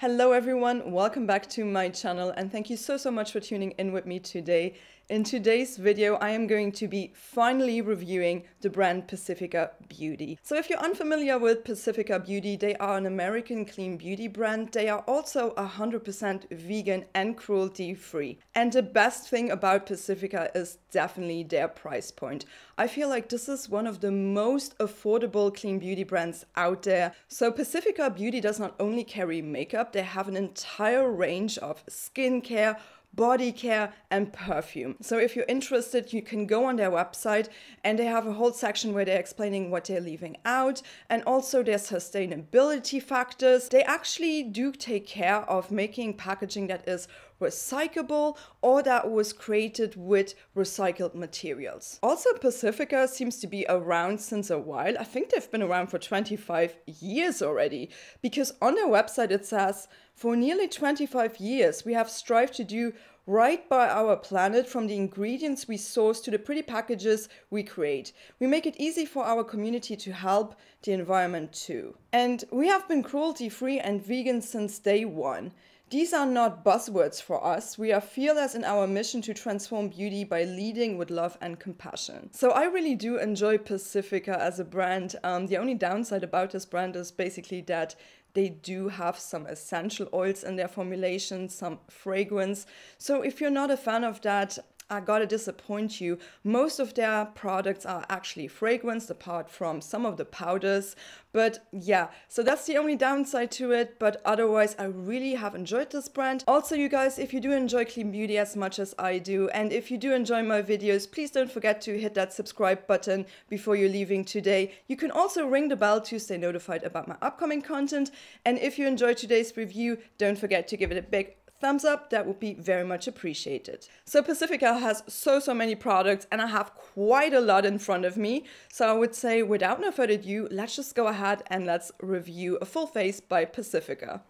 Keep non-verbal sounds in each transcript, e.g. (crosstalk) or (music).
Hello everyone, welcome back to my channel and thank you so so much for tuning in with me today. In today's video, I am going to be finally reviewing the brand Pacifica Beauty. So if you're unfamiliar with Pacifica Beauty, they are an American clean beauty brand. They are also 100% vegan and cruelty free. And the best thing about Pacifica is definitely their price point. I feel like this is one of the most affordable clean beauty brands out there. So Pacifica Beauty does not only carry makeup, they have an entire range of skincare, body care, and perfume. So if you're interested, you can go on their website and they have a whole section where they're explaining what they're leaving out and also their sustainability factors. They actually do take care of making packaging that is recyclable or that was created with recycled materials. Also Pacifica seems to be around since a while. I think they've been around for 25 years already because on their website it says, for nearly 25 years we have strived to do right by our planet from the ingredients we source to the pretty packages we create. We make it easy for our community to help the environment too. And we have been cruelty free and vegan since day one. These are not buzzwords for us. We are fearless in our mission to transform beauty by leading with love and compassion. So I really do enjoy Pacifica as a brand. Um, the only downside about this brand is basically that they do have some essential oils in their formulation, some fragrance. So if you're not a fan of that, I gotta disappoint you. Most of their products are actually fragranced apart from some of the powders. But yeah, so that's the only downside to it. But otherwise, I really have enjoyed this brand. Also, you guys, if you do enjoy clean beauty as much as I do, and if you do enjoy my videos, please don't forget to hit that subscribe button before you're leaving today. You can also ring the bell to stay notified about my upcoming content. And if you enjoyed today's review, don't forget to give it a big thumbs up, that would be very much appreciated. So Pacifica has so, so many products and I have quite a lot in front of me. So I would say without no further ado, let's just go ahead and let's review a full face by Pacifica.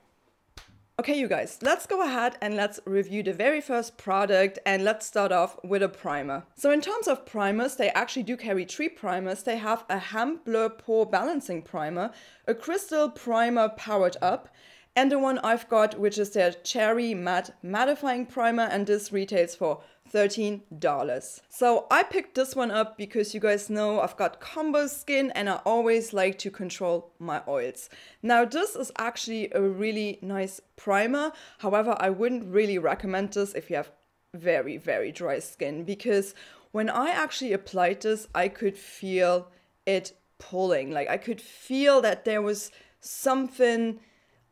Okay, you guys, let's go ahead and let's review the very first product and let's start off with a primer. So in terms of primers, they actually do carry three primers. They have a hemp blur pore balancing primer, a crystal primer powered up, and the one I've got, which is their Cherry Matte Mattifying Primer, and this retails for $13. So I picked this one up because you guys know I've got combo skin and I always like to control my oils. Now this is actually a really nice primer. However, I wouldn't really recommend this if you have very, very dry skin because when I actually applied this, I could feel it pulling. Like I could feel that there was something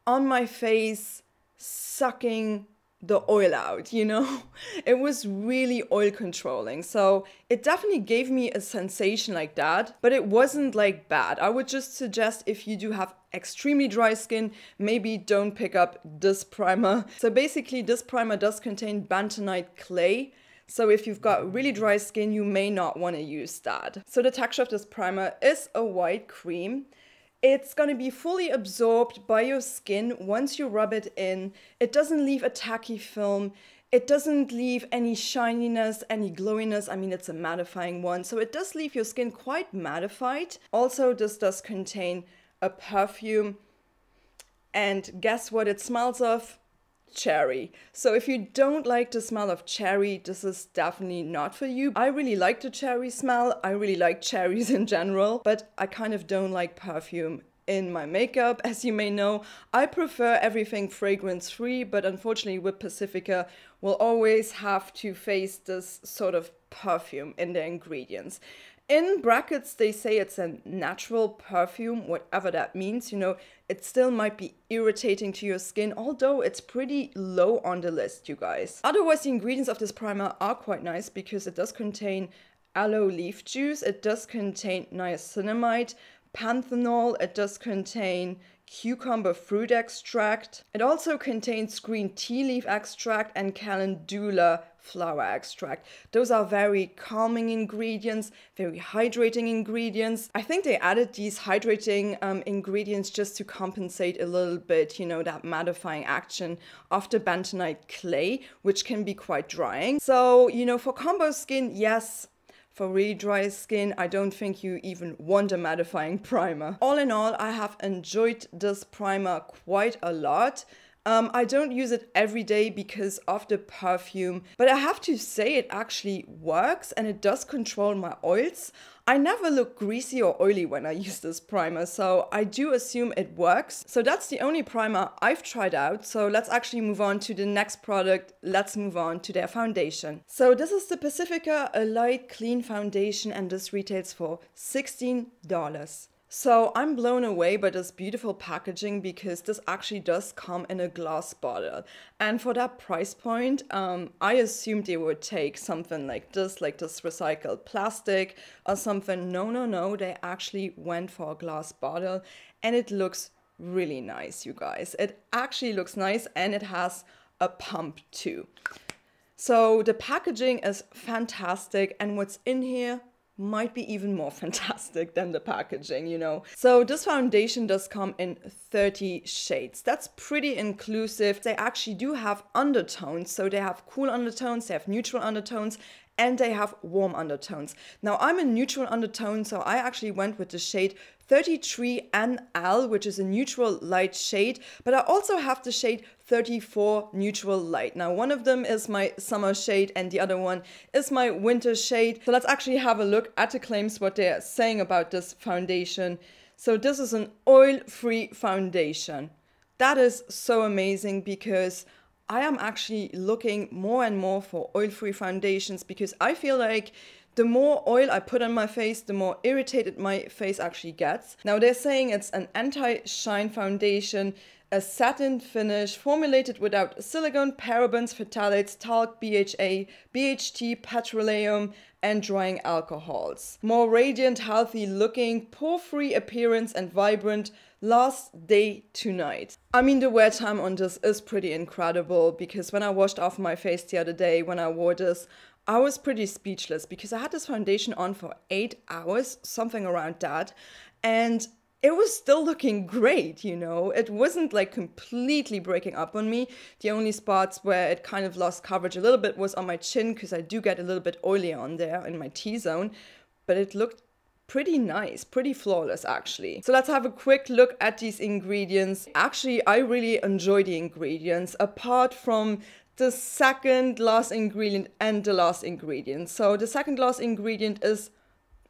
on my face, sucking the oil out, you know? (laughs) It was really oil controlling. So it definitely gave me a sensation like that, but it wasn't like bad. I would just suggest if you do have extremely dry skin, maybe don't pick up this primer. (laughs) So basically this primer does contain bentonite clay. So if you've got really dry skin, you may not want to use that. So the texture of this primer is a white cream. It's going to be fully absorbed by your skin once you rub it in. It doesn't leave a tacky film. It doesn't leave any shininess, any glowiness. I mean, it's a mattifying one. So it does leave your skin quite mattified. Also, this does contain a perfume. And guess what it smells of? cherry. So if you don't like the smell of cherry, this is definitely not for you. I really like the cherry smell. I really like (laughs) cherries in general, but I kind of don't like perfume in my makeup. As you may know, I prefer everything fragrance free, but unfortunately with Pacifica, we'll always have to face this sort of perfume in the ingredients in brackets, they say it's a natural perfume, whatever that means. You know, it still might be irritating to your skin, although it's pretty low on the list, you guys. Otherwise, the ingredients of this primer are quite nice because it does contain aloe leaf juice, it does contain niacinamide, panthenol, it does contain cucumber fruit extract. It also contains green tea leaf extract and calendula flower extract. Those are very calming ingredients, very hydrating ingredients. I think they added these hydrating um, ingredients just to compensate a little bit, you know, that mattifying action of the bentonite clay, which can be quite drying. So, you know, for combo skin, yes, for really dry skin, I don't think you even want a mattifying (laughs) primer. All in all, I have enjoyed this primer quite a lot. Um, I don't use it every day because of the perfume, but I have to say it actually works and it does control my oils. I never look greasy or oily when I (laughs) use this primer, so I do assume it works. So that's the only primer I've tried out, so let's actually move on to the next product. Let's move on to their foundation. So this is the Pacifica, a light clean foundation and this retails for $16. So I'm blown away by this beautiful packaging because this actually does come in a glass bottle. And for that price point, um, I assumed they would take something like this, like this recycled plastic or something. No, no, no, they actually went for a glass bottle and it looks really nice, you guys. It actually looks nice and it has a pump too. So the packaging is fantastic and what's in here might be even more (laughs) fantastic than the packaging, you know. So this foundation does come in 30 shades. That's pretty inclusive. They actually do have undertones. So they have cool undertones, they have neutral undertones, and they have warm undertones. Now I'm in neutral undertone, so I actually went with the shade 33 NL, which is a neutral light shade, but I also have the shade 34 neutral light. Now, one of them is my summer shade and the other one is my winter shade. So let's actually have a look at the claims, what they're saying about this foundation. So this is an oil-free foundation. That is so amazing because I am actually looking more and more for oil-free foundations because I feel like the more oil I put on my face, the more irritated my face actually gets. Now they're saying it's an anti-shine foundation, a satin finish formulated without silicone, parabens, phthalates, talc, BHA, BHT, petroleum, and drying alcohols. More radiant, healthy looking, pore-free appearance and vibrant last day tonight. I mean the wear time on this is pretty incredible because when I washed off my face the other day when I wore this I was pretty speechless because I had this foundation on for eight hours, something around that. And it was still looking great, you know. It wasn't like completely breaking up on me. The only spots where it kind of lost coverage a little bit was on my chin because I do get a little bit oily on there in my T zone, but it looked pretty nice, pretty flawless actually. So let's have a quick look at these ingredients. Actually, I really enjoy the ingredients apart from the second last ingredient and the last ingredient. So the second last ingredient is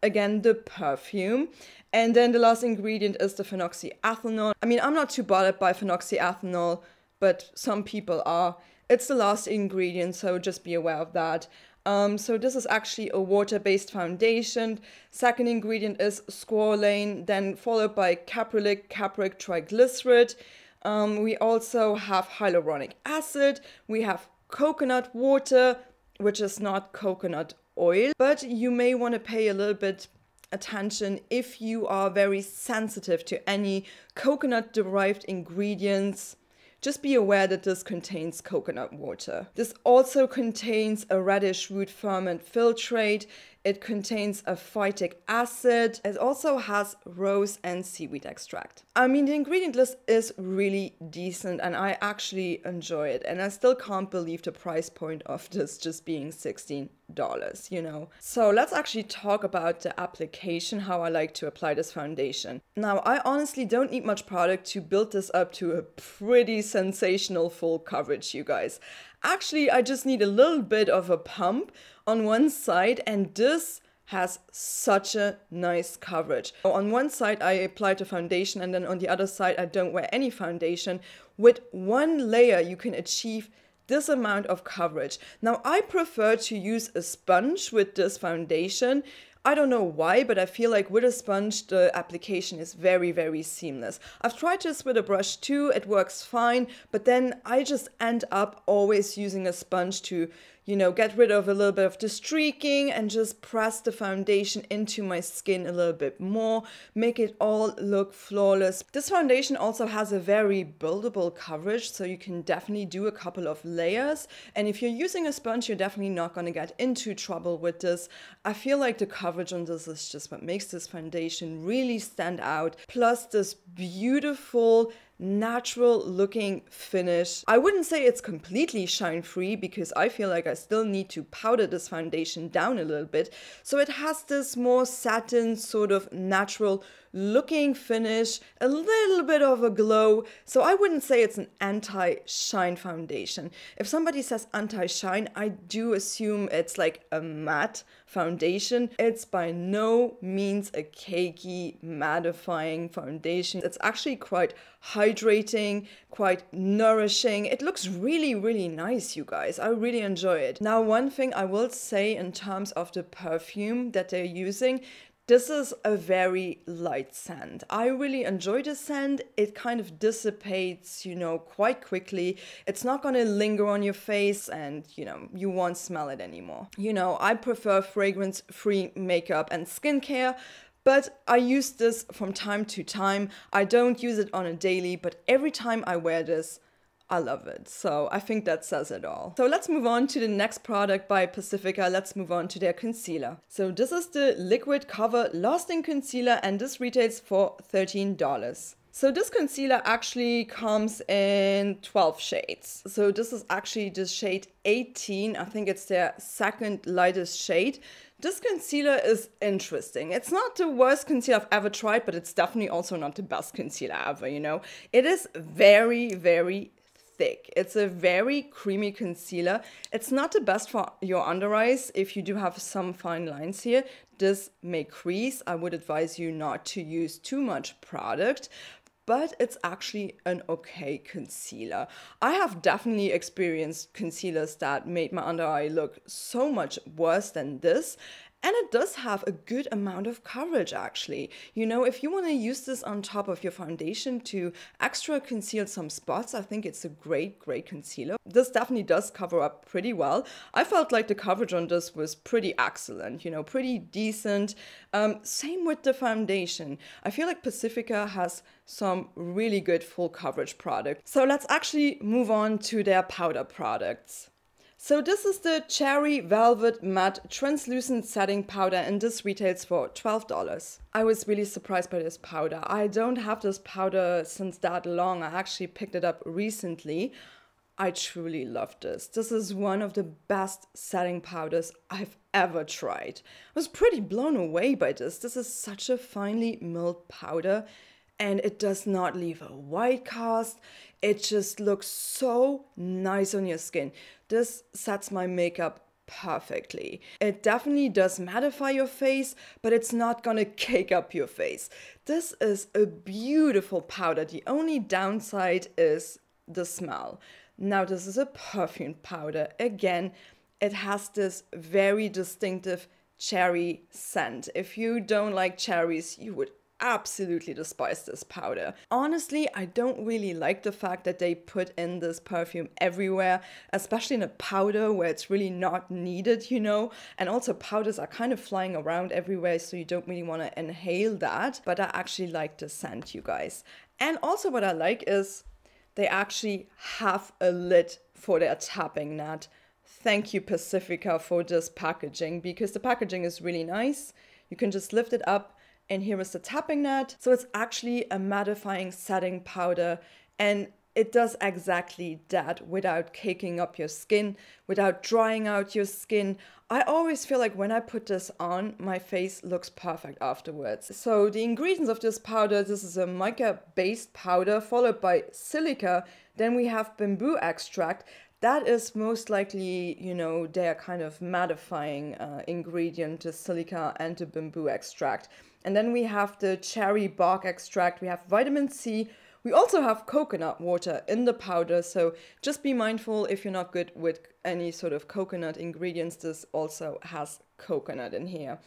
again the perfume and then the last ingredient is the phenoxyethanol. I mean, I'm not too bothered by phenoxyethanol, but some people are. It's the last ingredient, so just be aware of that. Um, so this is actually a water-based foundation. Second ingredient is squalane, then followed by caprylic, capric triglyceride. Um, we also have hyaluronic acid, we have coconut water, which is not coconut oil, but you may want to pay a little bit attention if you are very sensitive to any coconut derived ingredients. Just be aware that this contains coconut water. This also contains a radish root ferment filtrate. It contains a phytic acid. It also has rose and seaweed extract. I mean, the ingredient list is really decent and I actually enjoy it. And I still can't believe the price point of this just being $16 dollars you know so let's actually talk about the application how i like to apply this foundation now i honestly don't need much product to build this up to a pretty sensational full coverage you guys actually i just need a little bit of a pump on one side and this has such a nice coverage. On one side, I applied a foundation and then on the other side, I don't wear any foundation. With one layer, you can achieve this amount of coverage. Now, I prefer to use a sponge with this foundation. I don't know why, but I feel like with a sponge, the application is very, very seamless. I've tried this with a brush too, it works fine, but then I just end up always using a sponge to you know, get rid of a little bit of the streaking and just press the foundation into my skin a little bit more, make it all look flawless. This foundation also has a very buildable coverage, so you can definitely do a couple of layers. And if you're using a sponge, you're definitely not gonna get into trouble with this. I feel like the coverage on this is just what makes this foundation really stand out. Plus this beautiful natural looking finish. I wouldn't say it's completely shine free because I feel like I still need to powder this foundation down a little bit. So it has this more satin sort of natural looking finish, a little bit of a glow. So I wouldn't say it's an anti-shine foundation. If somebody says anti-shine, I do assume it's like a matte foundation. It's by no means a cakey, mattifying foundation. It's actually quite hydrating, quite nourishing. It looks really, really nice, you guys. I really enjoy it. Now, one thing I will say in terms of the perfume that they're using this is a very light scent. I really enjoy this scent. It kind of dissipates, you know, quite quickly. It's not gonna linger on your face and, you know, you won't smell it anymore. You know, I prefer fragrance-free makeup and skincare, but I use this from time to time. I don't use it on a daily, but every time I wear this, I love it. So I think that says it all. So let's move on to the next product by Pacifica. Let's move on to their concealer. So this is the Liquid Cover Lasting Concealer and this retails for $13. So this concealer actually comes in 12 shades. So this is actually the shade 18. I think it's their second lightest shade. This concealer is interesting. It's not the worst concealer I've ever tried, but it's definitely also not the best concealer ever, you know. It is very, very thick. It's a very creamy concealer. It's not the best for your under eyes if you do have some fine lines here. This may crease. I would advise you not to use too much product, but it's actually an okay concealer. I have definitely experienced concealers that made my under eye look so much worse than this. And it does have a good amount of coverage actually. You know, if you want to use this on top of your foundation to extra conceal some spots, I think it's a great, great concealer. This definitely does cover up pretty well. I felt like the coverage on this was pretty excellent, you know, pretty decent. Um, same with the foundation. I feel like Pacifica has some really good full coverage product. So let's actually move on to their powder products. So this is the Cherry Velvet Matte Translucent Setting Powder and this retails for $12. I was really surprised by this powder. I don't have this powder since that long. I actually picked it up recently. I truly love this. This is one of the best setting powders I've ever tried. I was pretty blown away by this. This is such a finely milled powder and it does not leave a white cast. It just looks so nice on your skin. This sets my makeup perfectly. It definitely does mattify your face, but it's not gonna (laughs) cake up your face. This is a beautiful powder. The only downside is the smell. Now this is a perfume powder. Again, it has this very distinctive cherry scent. If you don't like cherries, you would absolutely despise this powder. Honestly, I don't really like the fact that they put in this perfume everywhere, especially in a powder where it's really not needed, you know? And also powders are kind of flying around everywhere, so you don't really want to inhale that. But I actually like the scent, you guys. And also what I like is they actually have a lid for their tapping nut. Thank you Pacifica for this packaging because the packaging is really nice. You can just lift it up and here is the tapping nut. So it's actually a mattifying setting powder and it does exactly that without caking up your skin, without drying out your skin. I always feel like when I put this on, my face looks perfect afterwards. So the ingredients of this powder, this is a mica based powder followed by silica. Then we have bamboo extract that is most likely, you know, their kind of mattifying uh, ingredient to uh, silica and to bamboo extract. And then we have the cherry bark extract, we have vitamin C, we also have coconut water in the powder, so just be mindful if you're not good with any sort of coconut ingredients, this also has coconut in here.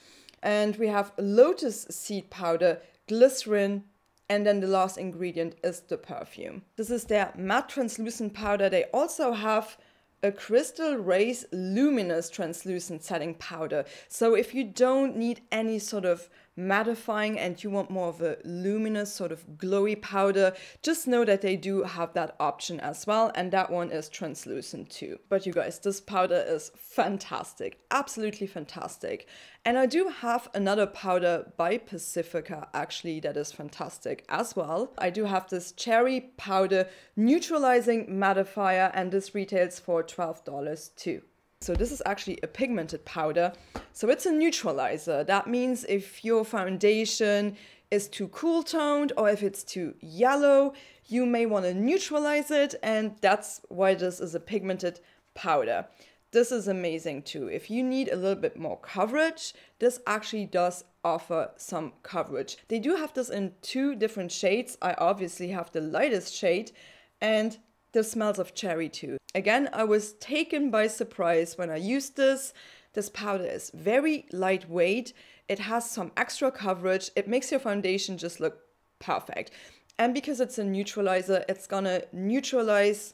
And we have lotus seed powder, glycerin, and then the last ingredient is the perfume. This is their matte translucent powder. They also have a crystal rays luminous translucent setting powder. So if you don't need any sort of mattifying and you want more of a luminous sort of glowy powder, just know that they do have that option as well. And that one is translucent too. But you guys, this powder is fantastic, absolutely fantastic. And I do have another powder by Pacifica actually that is fantastic as well. I do have this cherry powder neutralizing mattifier and this retails for $12 too. So this is actually a pigmented powder. So it's a neutralizer. That means if your foundation is too cool toned or if it's too yellow, you may want to neutralize it. And that's why this is a pigmented powder. This is amazing too. If you need a little bit more coverage, this actually does offer some coverage. They do have this in two different shades. I obviously have the lightest shade and this smells of cherry too. Again, I was taken by surprise when I used this. This powder is very lightweight. It has some extra coverage. It makes your foundation just look perfect. And because it's a neutralizer, it's gonna neutralize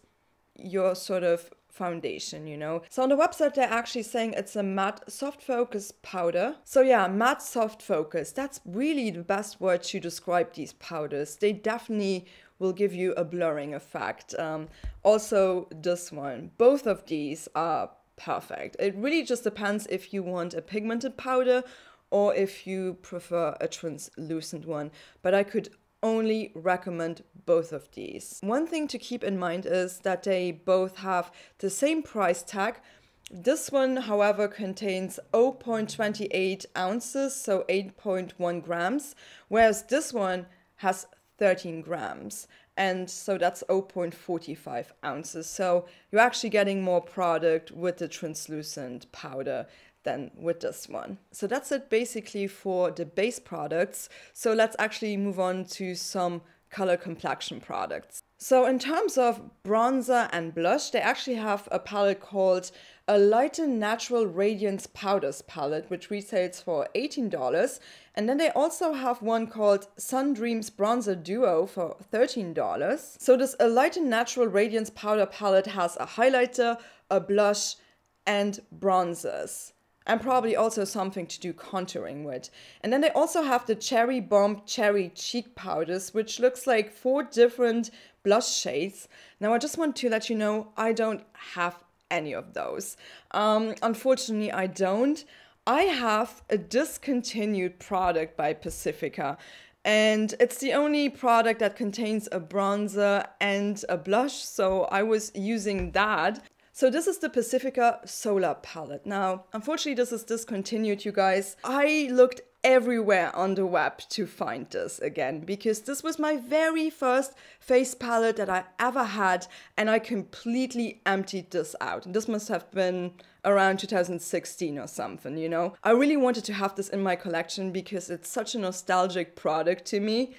your sort of foundation, you know. So on the website, they're actually saying it's a matte soft focus powder. So yeah, matte soft focus. That's really the best word to describe these powders. They definitely will give you a blurring effect. Um, also, this one. Both of these are perfect. It really just depends if you want a pigmented powder or if you prefer a translucent one, but I could only recommend both of these. One thing to keep in mind is that they both have the same price tag. This one, however, contains 0.28 ounces, so 8.1 grams, whereas this one has 13 grams. And so that's 0.45 ounces. So you're actually getting more product with the translucent powder than with this one. So that's it basically for the base products. So let's actually move on to some color complexion products. So in terms of bronzer and blush, they actually have a palette called a Lighten Natural Radiance Powders palette, which retails for $18. And then they also have one called Sun Dreams Bronzer Duo for $13. So this a Lighten Natural Radiance Powder palette has a highlighter, a blush, and bronzers and probably also something to do contouring with. And then they also have the Cherry Bomb Cherry Cheek Powders, which looks like four different blush shades. Now I just want to let you know I don't have any of those. Um, unfortunately, I don't. I have a discontinued product by Pacifica, and it's the only product that contains a bronzer and a blush, so I was using that. So this is the Pacifica Solar Palette. Now, unfortunately, this is discontinued, you guys. I looked everywhere on the web to find this again because this was my very first face palette that I ever had and I completely emptied this out. And this must have been around 2016 or something, you know? I really wanted to have this in my collection because it's such a nostalgic product to me.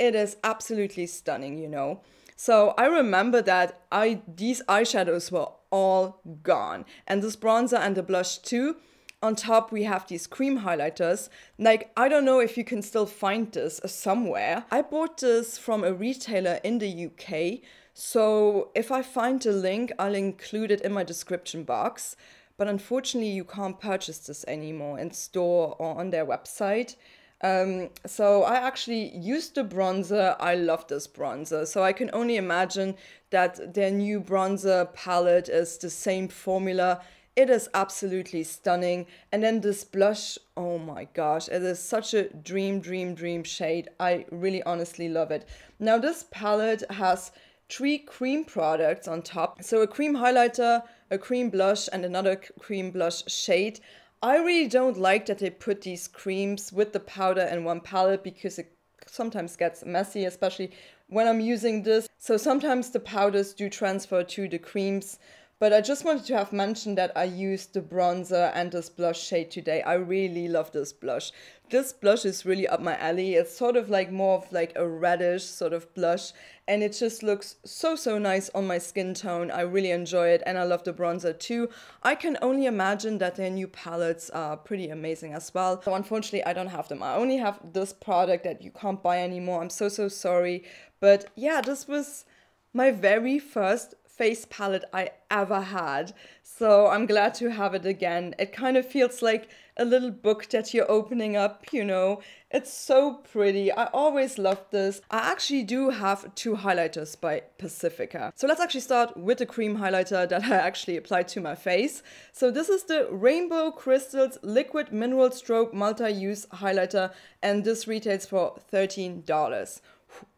It is absolutely stunning, you know? So I remember that I these eyeshadows were all gone and this bronzer and the blush too on top, we have these cream highlighters. Like, I don't know if you can still find this uh, somewhere. I bought this from a retailer in the UK, so if I find a link, I'll include it in my description box. But unfortunately, you can't purchase this anymore in store or on their website. Um, so I actually used the bronzer. I love this bronzer. So I can only imagine that their new bronzer palette is the same formula it is absolutely stunning. And then this blush, oh my gosh, it is such a dream, dream, dream shade. I really honestly love it. Now this palette has three cream products on top. So a cream highlighter, a cream blush and another cream blush shade. I really don't like that they put these creams with the powder in one palette because it sometimes gets messy, especially when I'm using this. So sometimes the powders do transfer to the creams but I just wanted to have mentioned that I used the bronzer and this blush shade today. I really love this blush. This blush is really up my alley. It's sort of like more of like a reddish sort of blush and it just looks so, so nice on my skin tone. I really enjoy it and I love the bronzer too. I can only imagine that their new palettes are pretty amazing as well. So unfortunately, I don't have them. I only have this product that you can't buy anymore. I'm so, so sorry. But yeah, this was my very first face palette I ever had. So I'm glad to have it again. It kind of feels like a little book that you're opening up, you know. It's so pretty. I always loved this. I actually do have two highlighters by Pacifica. So let's actually start with the cream highlighter that I actually applied to my face. So this is the Rainbow Crystals Liquid Mineral Strobe Multi-Use Highlighter and this retails for $13.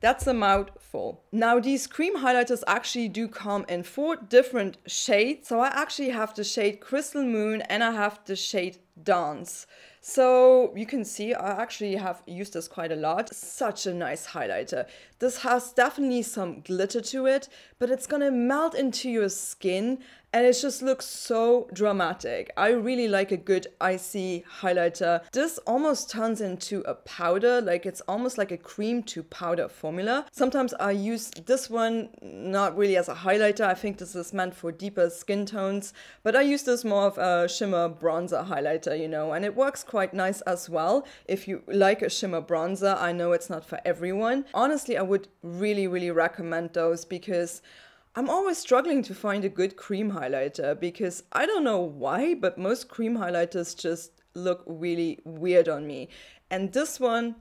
That's a mouthful. Now these cream highlighters actually do come in four different shades. So I actually have the shade Crystal Moon and I have the shade Dance. So you can see I actually have used this quite a lot. Such a nice highlighter. This has definitely some glitter to it, but it's gonna melt into your skin and it just looks so dramatic. I really like a good icy highlighter. This almost turns into a powder, like it's almost like a cream to powder formula. Sometimes I use this one not really as a highlighter. I think this is meant for deeper skin tones, but I use this more of a shimmer bronzer highlighter, you know, and it works quite nice as well. If you like a shimmer bronzer, I know it's not for everyone. Honestly, I would really, really recommend those because I'm always struggling to find a good cream highlighter because I don't know why, but most cream highlighters just look really weird on me. And this one,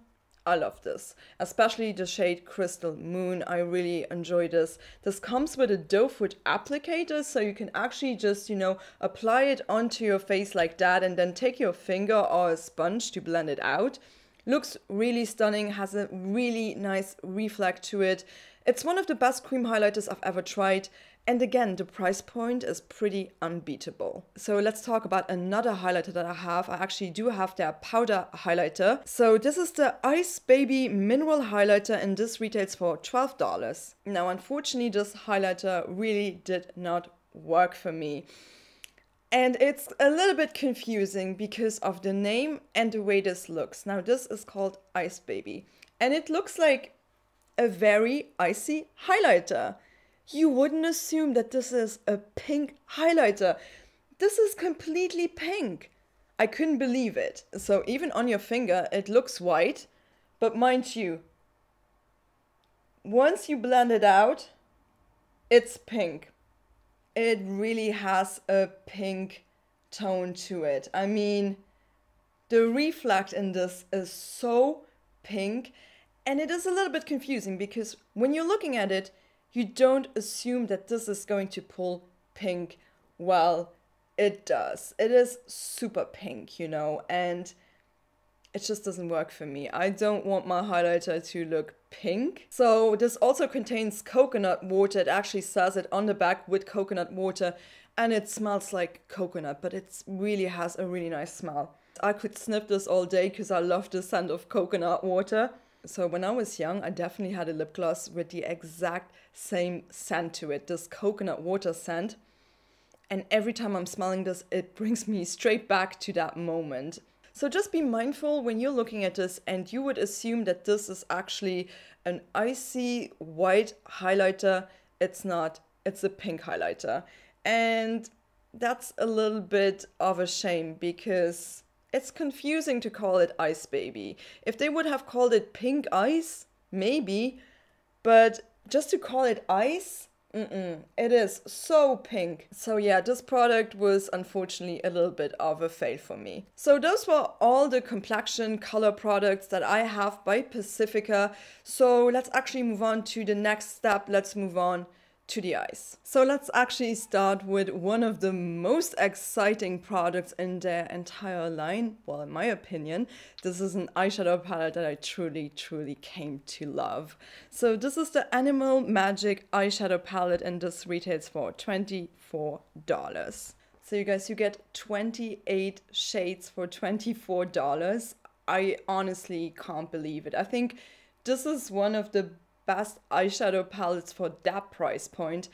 I love this, especially the shade Crystal Moon. I really enjoy this. This comes with a doe foot applicator, so you can actually just, you know, apply it onto your face like that and then take your finger or a sponge to blend it out. Looks really stunning, has a really nice reflect to it it's one of the best cream highlighters I've ever tried, and again, the price point is pretty unbeatable. So let's talk about another highlighter that I have. I actually do have their powder highlighter. So this is the Ice Baby Mineral Highlighter, and this retails for $12. Now, unfortunately, this highlighter really did not work for me. And it's a little bit confusing because of the name and the way this looks. Now, this is called Ice Baby. And it looks like a very icy highlighter. You wouldn't assume that this is a pink highlighter. This is completely pink. I couldn't believe it. So even on your finger, it looks white. But mind you, once you blend it out, it's pink. It really has a pink tone to it. I mean, the reflect in this is so pink and it is a little bit confusing because when you're looking at it, you don't assume that this is going to pull pink. Well, it does. It is super pink, you know, and it just doesn't work for me. I don't want my highlighter to look pink. So this also contains coconut water. It actually says it on the back with coconut water and it smells like coconut, but it really has a really nice smell. I could sniff this all day because I love the scent of coconut water. So when I was young, I definitely had a lip gloss with the exact same scent to it, this coconut water scent. And every time I'm smelling this, it (laughs) brings me straight back to that moment. So just be mindful when you're looking at this and you would assume that this is actually an icy white highlighter. It's not, it's a pink highlighter. And that's a little bit of a shame because it's confusing to call it Ice Baby. If they would have called it Pink Ice, maybe, but just to call it ice, it is so pink. So yeah, this product was unfortunately a little bit of a fail for me. So those were all the complexion color products that I have by Pacifica. So let's actually move on to the next step. Let's move on to the eyes. So let's actually start with one of the most exciting products in their entire line. Well, in my opinion, this is an eyeshadow palette that I truly, truly came to love. So this is the Animal Magic eyeshadow palette and this retails for $24. So you guys, you get 28 shades for $24. I honestly can't believe it. I think this is one of the best eyeshadow palettes for that price point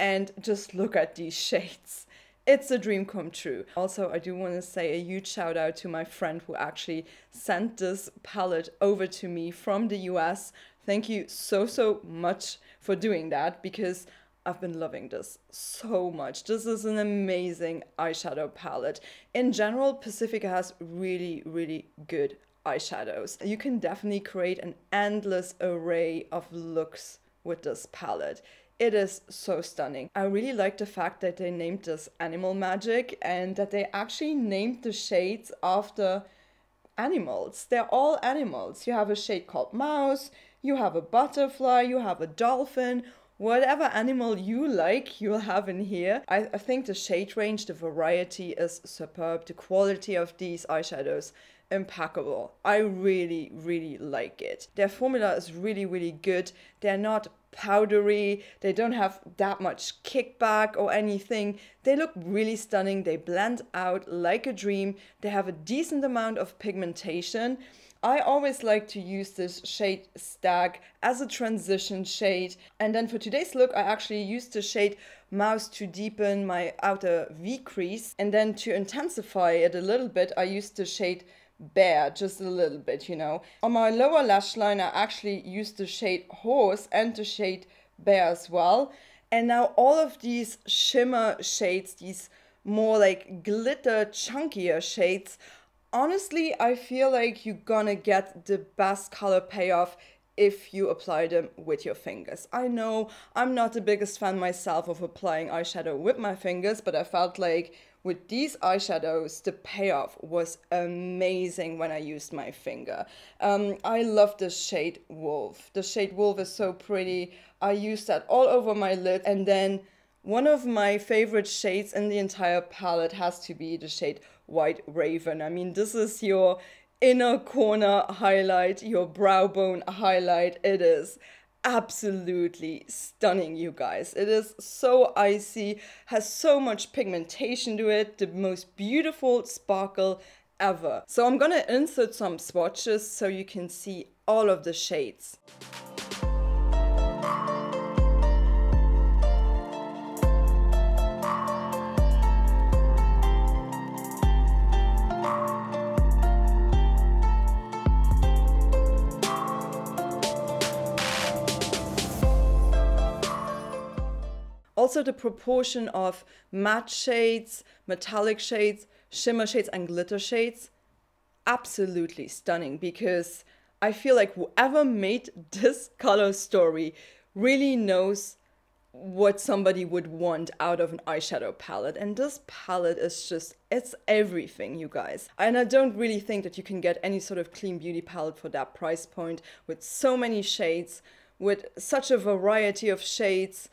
and just look at these shades. It's a dream come true. Also, I do want to say a huge shout out to my friend who actually sent this palette over to me from the US. Thank you so, so much for doing that because I've been loving this so much. This is an amazing eyeshadow palette. In general, Pacifica has really, really good eyeshadows. You can definitely create an endless array of looks with this palette. It is so stunning. I really like the fact that they named this animal magic and that they actually named the shades after animals. They're all animals. You have a shade called mouse, you have a butterfly, you have a dolphin, whatever animal you like, you'll have in here. I, I think the shade range, the variety is superb. The quality of these eyeshadows impeccable. I really, really like it. Their formula is really, really good. They're not powdery, they don't have that much kickback or anything. They look really stunning, they blend out like a dream, they have a decent amount of pigmentation. I always like to use this shade Stag as a transition shade. And then for today's look, I actually used the shade Mouse to deepen my outer V crease. And then to intensify it a little bit, I used the shade bare just a little bit, you know. On my lower lash line, I actually used the shade Horse and the shade Bare as well. And now all of these shimmer shades, these more like glitter, chunkier shades, honestly, I feel like you're gonna get the best color payoff if you apply them with your fingers. I know I'm not the biggest fan myself of applying eyeshadow with my fingers, but I felt like with these eyeshadows, the payoff was amazing when I used my finger. Um, I love the shade Wolf. The shade Wolf is so pretty. I used that all over my lid and then one of my favorite shades in the entire palette has to be the shade White Raven. I mean, this is your inner corner highlight, your brow bone highlight. It is absolutely stunning, you guys. It is so icy, has so much pigmentation to it, the most beautiful sparkle ever. So I'm gonna insert some swatches so you can see all of the shades. also the proportion of matte shades, metallic shades, shimmer shades, and glitter shades, absolutely stunning because I feel like whoever made (laughs) this color story really knows what somebody would want out of an eyeshadow palette and this palette is just it's everything you guys and i don't really think that you can get any sort of clean beauty palette for that price point with so many shades with such a variety of shades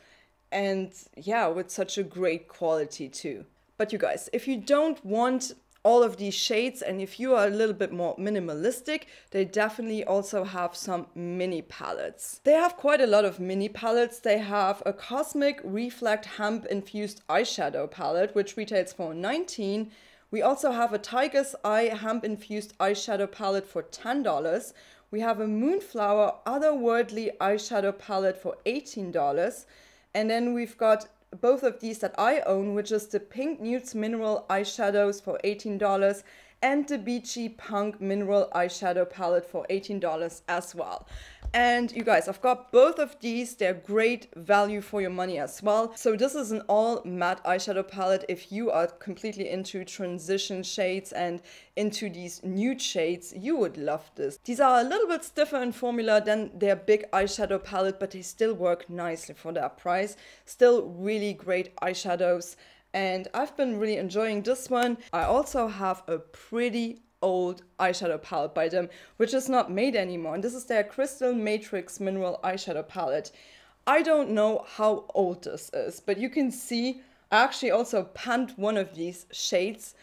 and yeah, with such a great quality too. But you guys, if you don't want all of these shades and if you are a little bit more minimalistic they definitely also have some mini palettes they have quite a lot of mini palettes they have a cosmic reflect hemp infused eyeshadow palette which retails for 19 we also have a tiger's eye hemp infused eyeshadow palette for $10 we have a moonflower otherworldly eyeshadow palette for $18 and then we've got both of these that I own, which is the Pink Nudes Mineral Eyeshadows for $18 and the Beachy Punk Mineral Eyeshadow Palette for $18 as well. And you guys, I've got both of these. They're great value for your money as well. So this is an all matte eyeshadow palette if you are completely into transition shades and into these nude shades, you would love this. These are a little bit stiffer in formula than their big eyeshadow palette, but they still work nicely for that price. Still really great eyeshadows and I've been really enjoying this one. I also have a pretty old eyeshadow palette by them, which is not made anymore. And this is their Crystal Matrix Mineral Eyeshadow Palette. I don't know how old this is, but you can see I actually also panned one of these shades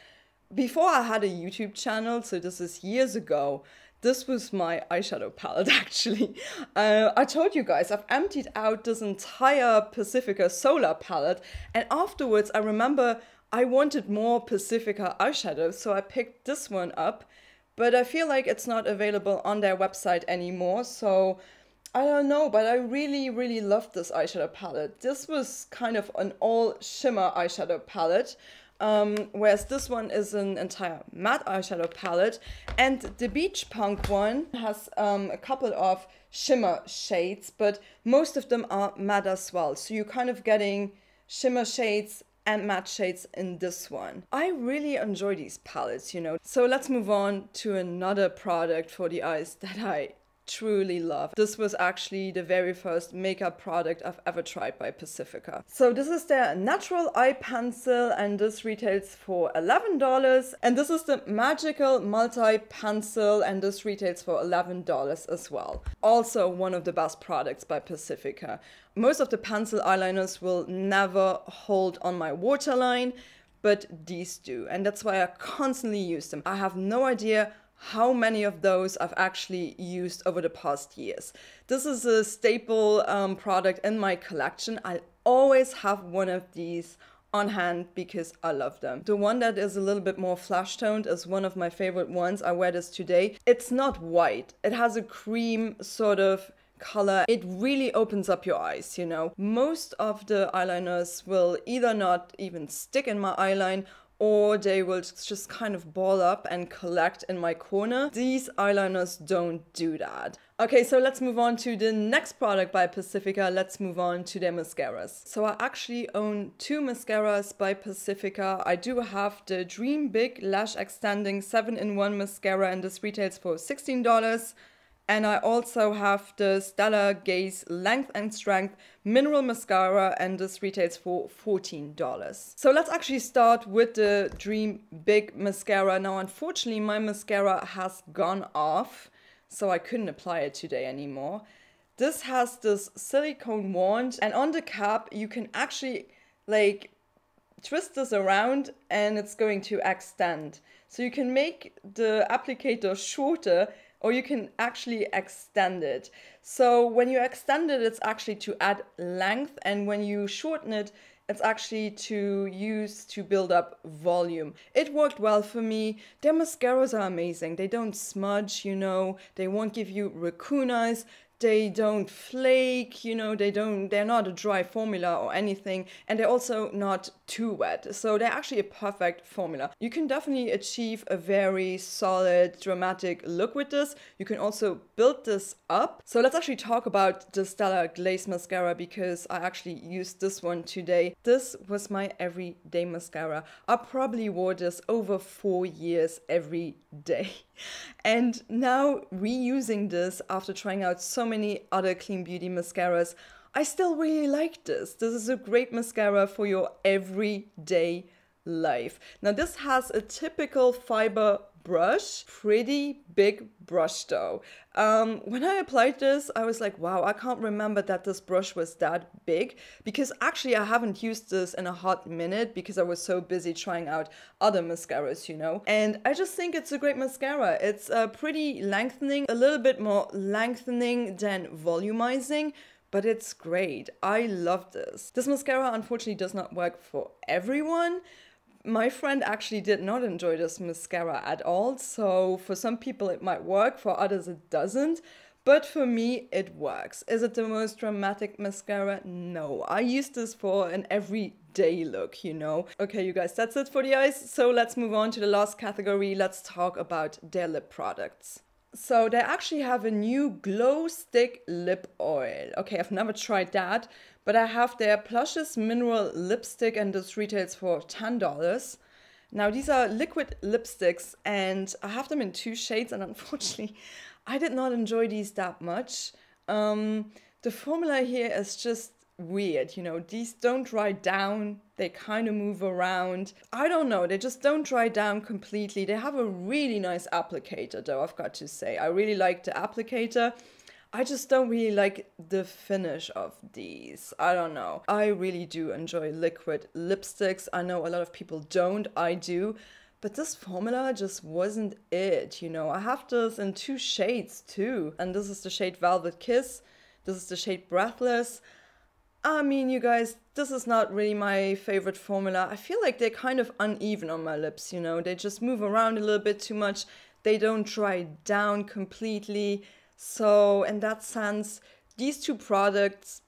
before I had a YouTube channel, so this is years ago. This was my eyeshadow palette (laughs) actually. Uh, I told you guys I've emptied out this entire Pacifica Solar palette and afterwards I remember I wanted more Pacifica eyeshadows so I picked this one up but I feel like it's not available on their website anymore so I don't know, but I really, really loved this eyeshadow palette. This was kind of an all shimmer eyeshadow palette. Um, whereas this one is an entire matte eyeshadow palette. And the Beach Punk one has um, a couple of shimmer shades, but most of them are matte as well. So you're kind of getting shimmer shades and matte shades in this one. I really enjoy these palettes, you know. So let's move on to another product for the eyes that I truly love. This was actually the very first makeup product I've ever tried by Pacifica. So this is their natural eye pencil and this retails for $11 and this is the magical multi pencil and this retails for $11 as well. Also one of the best products by Pacifica. Most of the pencil eyeliners will never hold on my waterline but these do and that's why I constantly use them. I have no idea how many of those I've actually used over the past years. This is a staple um, product in my collection. I always have one of these on hand because I love them. The one that is a little bit more flash toned is one of my favorite ones. I wear this today. It's not white. It has a cream sort of color. It really opens up your eyes, you know. Most of the eyeliners will either not even stick in my eyeline or they will just kind of ball up and collect in my corner. These eyeliners don't do that. Okay, so let's move on to the next product by Pacifica. Let's move on to their mascaras. So I actually own two mascaras by Pacifica. I do have the Dream Big Lash Extending 7-in-1 Mascara and this retails for $16. And I also have the Stellar Gaze Length and Strength Mineral Mascara and this retails for $14. So let's actually start with the Dream Big Mascara. Now, unfortunately, my mascara has gone off, so I couldn't apply it today anymore. This has this silicone wand and on the cap, you can actually like twist this around and it's going to extend. So you can make the applicator shorter or you can actually extend it. So when you extend it, it's actually to add length, and when you shorten it, it's actually to use to build up volume. It worked well for me. Their mascaras are amazing. They don't smudge, you know, they won't give you raccoon eyes they don't flake you know they don't they're not a dry formula or anything and they're also not too wet so they're actually a perfect formula you can definitely achieve a very solid dramatic look with this you can also build this up so let's actually talk about the Stella Glaze mascara because I actually used this one today this was my everyday mascara I probably wore this over four years every day (laughs) and now reusing this after trying out so many other Clean Beauty mascaras, I still really like this. This is a great mascara for your everyday life. Now this has a typical fiber brush. Pretty big brush though. Um, when I applied this, I was like, wow, I can't remember that this brush was that big because actually I haven't used this in a hot minute because I was so busy trying out other mascaras, you know. And I just think it's a great mascara. It's uh, pretty lengthening, a little bit more lengthening than volumizing, but it's great. I love this. This mascara unfortunately does not work for everyone, my friend actually did not enjoy this mascara at all. So for some people it might work, for others it doesn't. But for me, it works. Is it the most dramatic mascara? No. I use this for an everyday look, you know. Okay, you guys, that's it for the eyes. So let's move on to the last category. Let's talk about their lip products. So they actually have a new glow stick lip oil. Okay, I've never tried that, but I have their Plushes Mineral Lipstick and this retails for $10. Now these are liquid lipsticks and I have them in two shades and (laughs) unfortunately I did not enjoy these that much. Um, the formula here is just weird, you know, these don't dry down, they kind of move around. I don't know, they just don't dry down completely. They have a really nice applicator though, I've got to say. I really like the applicator. I just don't really like the finish of these. I don't know. I really do enjoy liquid lipsticks. I know a lot of people don't, I do. But this formula just wasn't it, you know. I have this in two shades too. And this is the shade Velvet Kiss. This is the shade Breathless. I mean, you guys, this is not really my favorite formula. I feel like they're kind of uneven on my lips, you know. They just move around a little bit too much. They don't dry down completely. So, in that sense, these two products,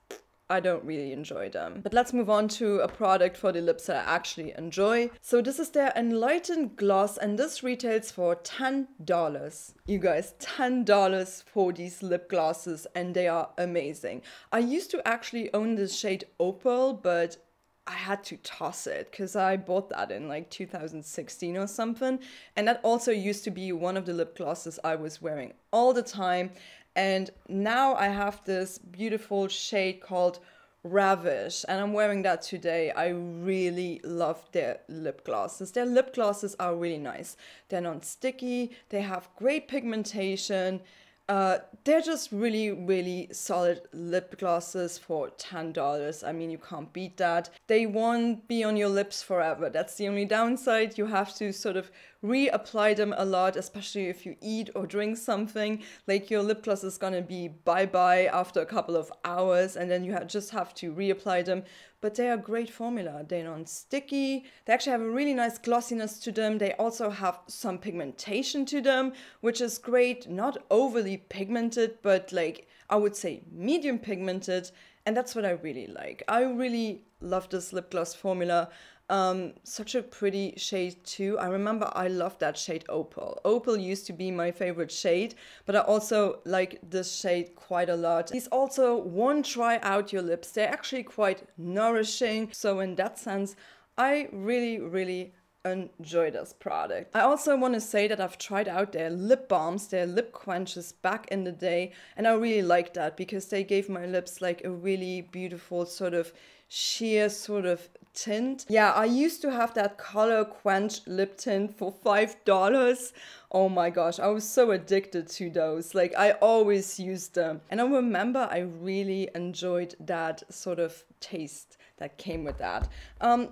I don't really enjoy them. But let's move on to a product for the lips that I actually enjoy. So this is their Enlightened Gloss and this retails for $10. You guys, $10 for these lip glosses and they are amazing. I used to actually own this shade Opal, but I had to toss it because I bought that in like 2016 or something. And that also used to be one of the lip glosses I was wearing all the time. And now I have this beautiful shade called Ravish, and I'm wearing that today. I really love their lip glosses. Their lip glosses are really nice. They're non sticky, they have great pigmentation. Uh, they're just really, really solid lip glosses for $10. I mean, you can't beat that. They won't be on your lips forever. That's the only downside. You have to sort of reapply them a lot, especially if you eat or drink something. Like your lip gloss is gonna be bye bye after a couple of hours, and then you just have to reapply them. But they are great formula. They're non sticky, they actually have a really nice glossiness to them. They also have some pigmentation to them, which is great. Not overly pigmented, but like I would say medium pigmented. And that's what I really like. I really love this lip gloss formula. Um, such a pretty shade too. I remember I loved that shade Opal. Opal used to be my favorite shade, but I also like this shade quite a lot. These also won't dry out your lips. They're actually quite nourishing. So in that sense, I really, really enjoy this product. I also want to say that I've tried out their lip balms, their lip quenches back in the day and I really like that because they gave my lips like a really beautiful sort of sheer sort of tint. Yeah, I used to have that color quench lip tint for $5. Oh my gosh, I was so addicted to those. Like I always used them. And I remember I really enjoyed that sort of taste that came with that. Um,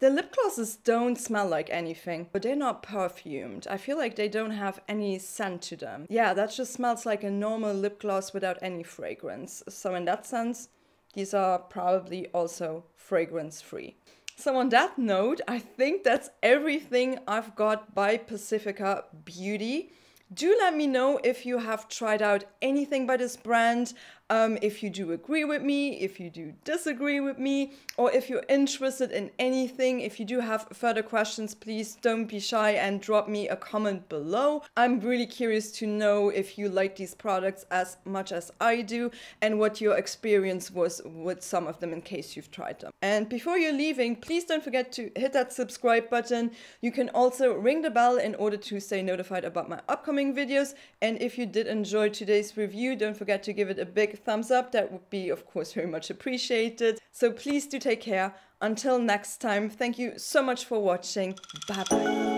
the lip glosses don't smell like anything, but they're not perfumed. I feel like they don't have any scent to them. Yeah, that just smells like a normal lip gloss without any fragrance. So in that sense, these are probably also fragrance free. So on that note, I think that's everything I've got by Pacifica Beauty. Do let me know if you have tried out anything by this brand um, if you do agree with me, if you do disagree with me, or if you're interested in anything. If you do have further questions, please don't be shy and drop me a comment below. I'm really curious to know if you like these products as much as I do and what your experience was with some of them in case you've tried them. And before you're leaving, please don't forget to hit that subscribe button. You can also ring the bell in order to stay notified about my upcoming videos. And if you did enjoy today's review, don't forget to give it a big thumbs up, that would be, of course, very much appreciated. So please do take care. Until next time, thank you so much for watching. Bye bye.